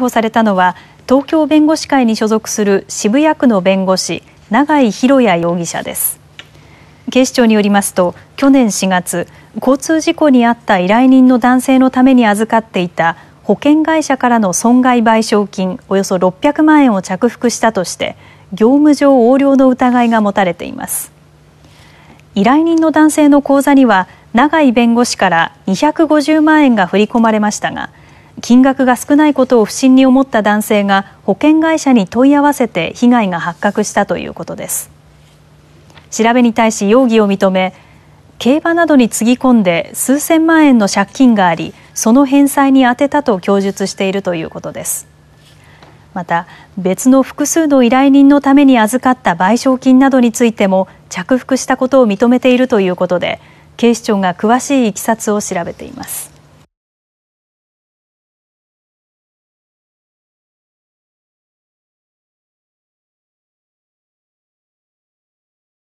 逮捕されたのは東京弁護士会に所属する渋谷区の弁護士、永井博也容疑者です。警視庁によりますと去年4月、交通事故に遭った依頼人の男性のために預かっていた保険会社からの損害賠償金およそ600万円を着服したとして業務上横領の疑いが持たれています。依頼人の男性の口座には永井弁護士から250万円が振り込まれましたが金額が少ないことを不審に思った男性が保険会社に問い合わせて被害が発覚したということです。調べに対し容疑を認め競馬などにつぎ込んで数千万円の借金がありその返済に充てたと供述しているということです。また別の複数の依頼人のために預かった賠償金などについても着服したことを認めているということで警視庁が詳しいいきさつを調べています。